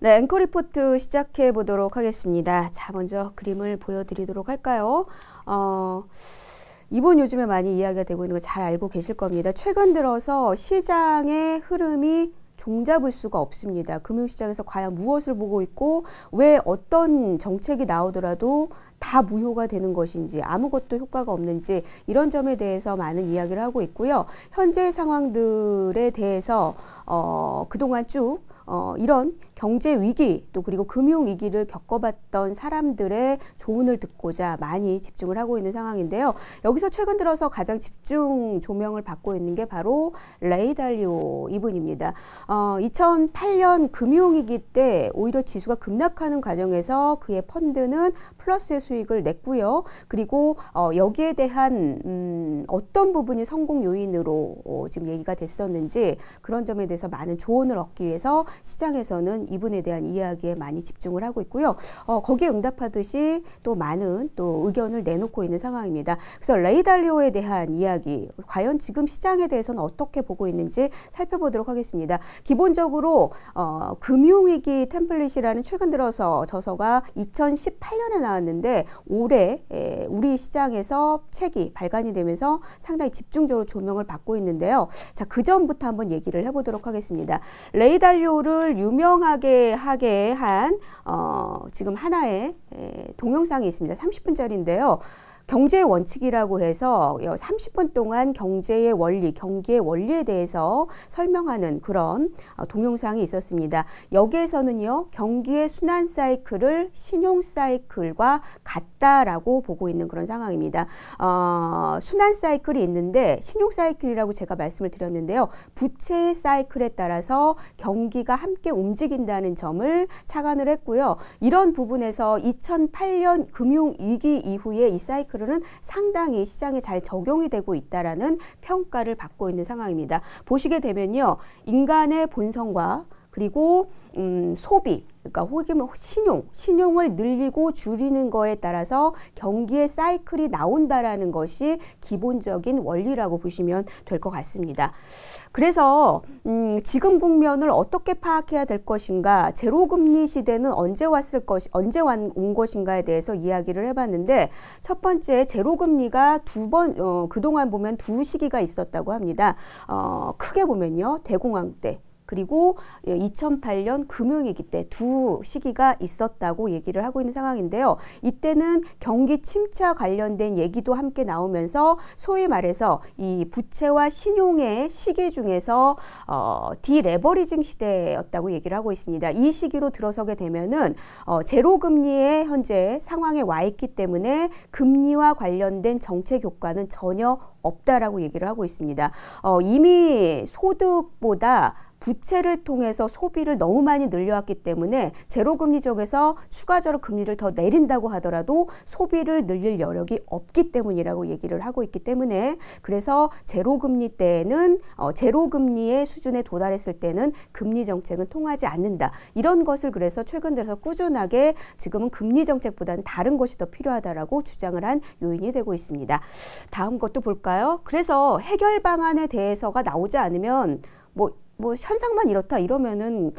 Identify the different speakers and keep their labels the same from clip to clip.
Speaker 1: 네, 앵커 리포트 시작해 보도록 하겠습니다. 자, 먼저 그림을 보여드리도록 할까요? 어, 이번 요즘에 많이 이야기가 되고 있는 거 잘 알고 계실 겁니다. 최근 들어서 시장의 흐름이 종잡을 수가 없습니다. 금융시장에서 과연 무엇을 보고 있고 왜 어떤 정책이 나오더라도 다 무효가 되는 것인지 아무것도 효과가 없는지 이런 점에 대해서 많은 이야기를 하고 있고요. 현재 상황들에 대해서 어, 그동안 쭉 어, 이런 경제 위기 또 그리고 금융 위기를 겪어봤던 사람들의 조언을 듣고자 많이 집중을 하고 있는 상황인데요. 여기서 최근 들어서 가장 집중 조명을 받고 있는 게 바로 레이달리오 이분입니다. 어, 2008년 금융위기 때 오히려 지수가 급락하는 과정에서 그의 펀드는 플러스의 수익을 냈고요. 그리고 어, 여기에 대한 음, 어떤 부분이 성공 요인으로 어, 지금 얘기가 됐었는지 그런 점에 대해서 많은 조언을 얻기 위해서 시장에서는 이분에 대한 이야기에 많이 집중을 하고 있고요. 어, 거기에 응답하듯이 또 많은 또 의견을 내놓고 있는 상황입니다. 그래서 레이달리오에 대한 이야기 과연 지금 시장에 대해서는 어떻게 보고 있는지 살펴보도록 하겠습니다. 기본적으로 어, 금융위기 템플릿이라는 최근 들어서 저서가 2018년에 나왔는데 올해 우리 시장에서 책이 발간이 되면서 상당히 집중적으로 조명을 받고 있는데요. 자, 그 전부터 한번 얘기를 해보도록 하겠습니다. 레이달리오를 유명하게 하게 한 어, 지금 하나의 동영상이 있습니다. 30분짜리인데요. 경제의 원칙이라고 해서 30분 동안 경제의 원리, 경기의 원리에 대해서 설명하는 그런 어, 동영상이 있었습니다. 여기에서는요, 경기의 순환 사이클을 신용 사이클과 같다라고 보고 있는 그런 상황입니다. 어, 순환 사이클이 있는데 신용 사이클이라고 제가 말씀을 드렸는데요. 부채의 사이클에 따라서 경기가 함께 움직인다는 점을 착안을 했고요. 이런 부분에서 2008년 금융위기 이후에 이 사이클 마크는 상당히 시장에 잘 적용이 되고 있다라는 평가를 받고 있는 상황입니다. 보시게 되면요. 인간의 본성과 그리고 음, 소비, 그러니까 혹은 뭐 신용, 신용을 늘리고 줄이는 거에 따라서 경기의 사이클이 나온다라는 것이 기본적인 원리라고 보시면 될 것 같습니다. 그래서 음, 지금 국면을 어떻게 파악해야 될 것인가, 제로금리 시대는 언제 왔을 것 언제 온 것인가에 대해서 이야기를 해봤는데 첫 번째 제로금리가 두 번, 어, 동안 보면 두 시기가 있었다고 합니다. 어, 크게 보면요, 대공황 때, 그리고 2008년 예, 금융위기 때 두 시기가 있었다고 얘기를 하고 있는 상황인데요. 이때는 경기 침체와 관련된 얘기도 함께 나오면서 소위 말해서 이 부채와 신용의 시기 중에서 어, 디레버리징 시대였다고 얘기를 하고 있습니다. 이 시기로 들어서게 되면은 어, 제로 금리의 현재 상황에 와 있기 때문에 금리와 관련된 정책 효과는 전혀 없다라고 얘기를 하고 있습니다. 어, 이미 소득보다 부채를 통해서 소비를 너무 많이 늘려왔기 때문에 제로금리 쪽에서 추가적으로 금리를 더 내린다고 하더라도 소비를 늘릴 여력이 없기 때문이라고 얘기를 하고 있기 때문에 그래서 제로금리 때는 에 어, 제로금리의 수준에 도달했을 때는 금리 정책은 통하지 않는다. 이런 것을 그래서 최근 들어서 꾸준하게 지금은 금리 정책보다는 다른 것이 더 필요하다라고 주장을 한 요인이 되고 있습니다. 다음 것도 볼까요? 그래서 해결 방안에 대해서가 나오지 않으면 뭐뭐 현상만 이렇다 이러면은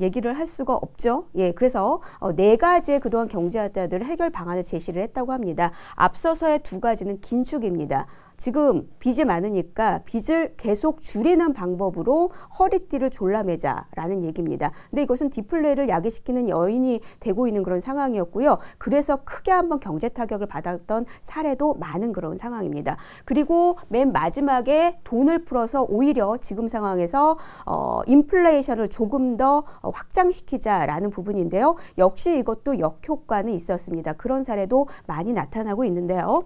Speaker 1: 얘기를 할 수가 없죠. 예, 그래서 어, 네 가지의 그동안 경제학자들 해결 방안을 제시를 했다고 합니다. 앞서서의 두 가지는 긴축입니다. 지금 빚이 많으니까 빚을 계속 줄이는 방법으로 허리띠를 졸라매자라는 얘기입니다. 근데 이것은 디플레이를 야기시키는 여인이 되고 있는 그런 상황이었고요. 그래서 크게 한번 경제 타격을 받았던 사례도 많은 그런 상황입니다. 그리고 맨 마지막에 돈을 풀어서 오히려 지금 상황에서 어, 인플레이션을 조금 더 확장시키자라는 부분인데요. 역시 이것도 역효과는 있었습니다. 그런 사례도 많이 나타나고 있는데요.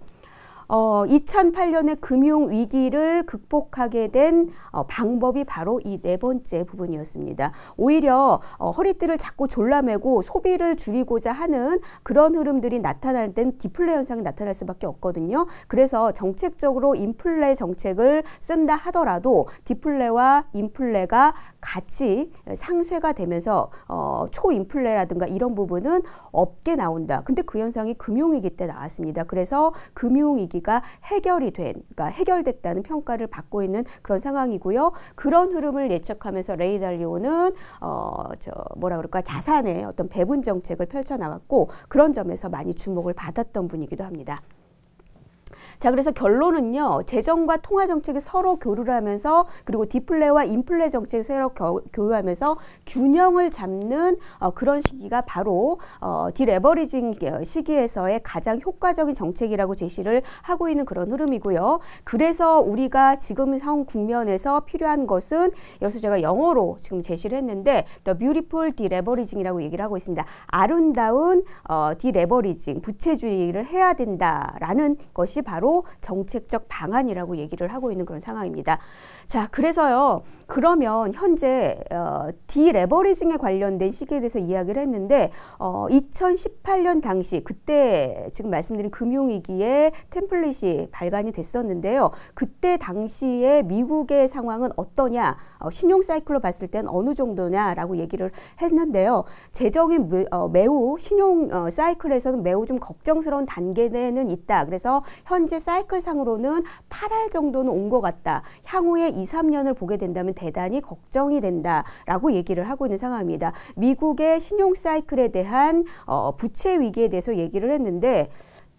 Speaker 1: 어, 2008년의 금융 위기를 극복하게 된 어, 방법이 바로 이 네 번째 부분이었습니다. 오히려 어, 허리띠를 자꾸 졸라매고 소비를 줄이고자 하는 그런 흐름들이 나타날 땐 디플레 현상이 나타날 수밖에 없거든요. 그래서 정책적으로 인플레 정책을 쓴다 하더라도 디플레와 인플레가 같이 상쇄가 되면서 어, 초인플레라든가 이런 부분은 없게 나온다. 근데 그 현상이 금융위기 때 나왔습니다. 그래서 금융위기 문제가 해결이 된, 그러니까 해결됐다는 평가를 받고 있는 그런 상황이고요. 그런 흐름을 예측하면서 레이달리오는 어, 저 뭐라 그럴까 자산의 어떤 배분 정책을 펼쳐 나갔고 그런 점에서 많이 주목을 받았던 분이기도 합니다. 자, 그래서 결론은요. 재정과 통화 정책이 서로 교류를 하면서 그리고 디플레와 인플레 정책 서로 겨, 교류하면서 균형을 잡는 어, 그런 시기가 바로 어, 디레버리징 시기에서의 가장 효과적인 정책이라고 제시를 하고 있는 그런 흐름이고요. 그래서 우리가 지금 상 국면에서 필요한 것은 여기서 제가 영어로 지금 제시를 했는데 The Beautiful Deleveraging이라고 얘기를 하고 있습니다. 아름다운 어, 디레버리징, 부채주의를 해야 된다라는 것이 바로 정책적 방안이라고 얘기를 하고 있는 그런 상황입니다. 자, 그래서요. 그러면 현재 어, 디레버리징에 관련된 시기에 대해서 이야기를 했는데 어, 2018년 당시 그때 지금 말씀드린 금융위기에 템플릿이 발간이 됐었는데요. 그때 당시에 미국의 상황은 어떠냐 어, 신용 사이클로 봤을 땐 어느 정도냐라고 얘기를 했는데요. 재정이 매, 어, 매우 신용 어, 사이클에서는 매우 좀 걱정스러운 단계에는 있다. 그래서 현재 사이클 상으로는 8할 정도는 온 것 같다. 향후에 2, 3년을 보게 된다면 대단히 걱정이 된다라고 얘기를 하고 있는 상황입니다. 미국의 신용 사이클에 대한 어, 부채 위기에 대해서 얘기를 했는데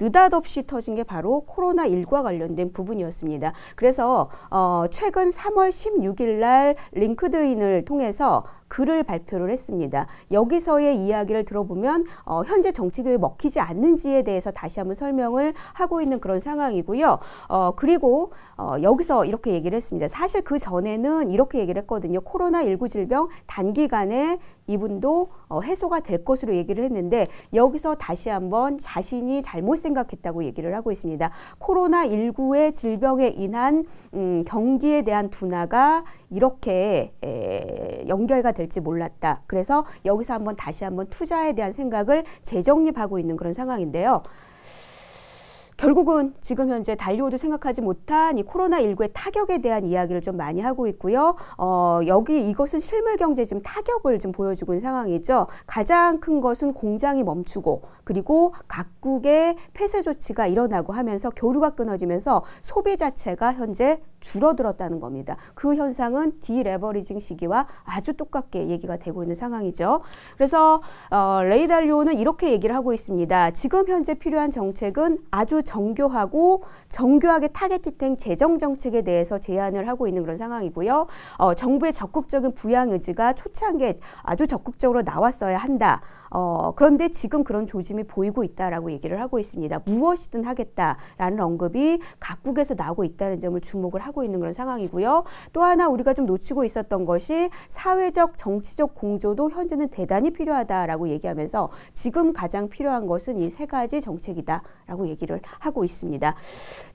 Speaker 1: 느닷없이 터진 게 바로 코로나19와 관련된 부분이었습니다. 그래서 어, 최근 3월 16일 날 링크드인을 통해서 글을 발표를 했습니다. 여기서의 이야기를 들어보면 어, 현재 정치교에 먹히지 않는지에 대해서 다시 한번 설명을 하고 있는 그런 상황이고요. 어, 그리고 어, 여기서 이렇게 얘기를 했습니다. 사실 그 전에는 이렇게 얘기를 했거든요. 코로나19 질병 단기간에 이분도 어, 해소가 될 것으로 얘기를 했는데 여기서 다시 한번 자신이 잘못 생각했다고 얘기를 하고 있습니다. 코로나19의 질병에 인한 음, 경기에 대한 둔화가 이렇게 에, 연결가 될지 몰랐다. 그래서 여기서 한번 다시 한번 투자에 대한 생각을 재정립하고 있는 그런 상황인데요. 결국은 지금 현재 달리오도 생각하지 못한 이 코로나19의 타격에 대한 이야기를 좀 많이 하고 있고요. 어, 여기 이것은 실물 경제에 지금 타격을 좀 보여주고 있는 상황이죠. 가장 큰 것은 공장이 멈추고 그리고 각국의 폐쇄 조치가 일어나고 하면서 교류가 끊어지면서 소비 자체가 현재 줄어들었다는 겁니다. 그 현상은 디레버리징 시기와 아주 똑같게 얘기가 되고 있는 상황이죠. 그래서 어, 레이달리오는 이렇게 얘기를 하고 있습니다. 지금 현재 필요한 정책은 아주 정교하고 정교하게 타겟팅 재정 정책에 대해서 제안을 하고 있는 그런 상황이고요. 어, 정부의 적극적인 부양 의지가 초창기에 아주 적극적으로 나왔어야 한다. 어, 그런데 지금 그런 조짐이 보이고 있다라고 얘기를 하고 있습니다. 무엇이든 하겠다라는 언급이 각국에서 나오고 있다는 점을 주목을 하고 하고 있는 그런 상황이고요. 또 하나 우리가 좀 놓치고 있었던 것이 사회적 정치적 공조도 현재는 대단히 필요하다라고 얘기하면서 지금 가장 필요한 것은 이 세 가지 정책이다라고 얘기를 하고 있습니다.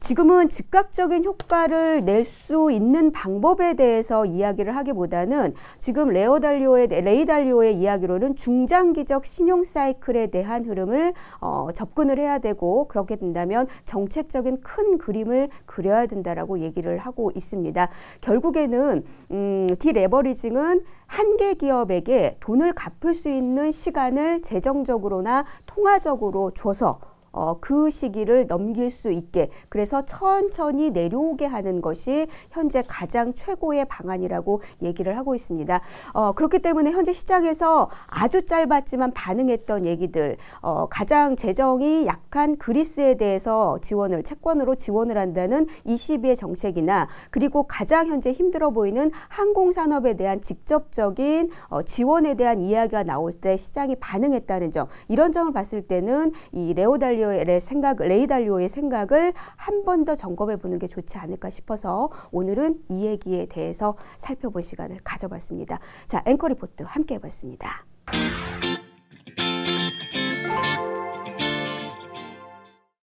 Speaker 1: 지금은 즉각적인 효과를 낼 수 있는 방법에 대해서 이야기를 하기보다는 지금 레오달리오의 레이달리오의 이야기로는 중장기적 신용 사이클에 대한 흐름을 어, 접근을 해야 되고 그렇게 된다면 정책적인 큰 그림을 그려야 된다라고 얘기를 하고 있습니다. 결국에는 음, 디레버리징은 한 개 기업에게 돈을 갚을 수 있는 시간을 재정적으로나 통화적으로 줘서 어, 그 시기를 넘길 수 있게 그래서 천천히 내려오게 하는 것이 현재 가장 최고의 방안이라고 얘기를 하고 있습니다. 어, 그렇기 때문에 현재 시장에서 아주 짧았지만 반응했던 얘기들 어, 가장 재정이 약한 그리스에 대해서 지원을 채권으로 지원을 한다는 22의 정책이나 그리고 가장 현재 힘들어 보이는 항공산업에 대한 직접적인 어, 지원에 대한 이야기가 나올 때 시장이 반응했다는 점 이런 점을 봤을 때는 이레오달리 레이달리오의 생각, 레이달리오의 생각을 한 번 더 점검해 보는 게 좋지 않을까 싶어서 오늘은 이 얘기에 대해서 살펴볼 시간을 가져봤습니다. 자, 앵커 리포트 함께 해봤습니다.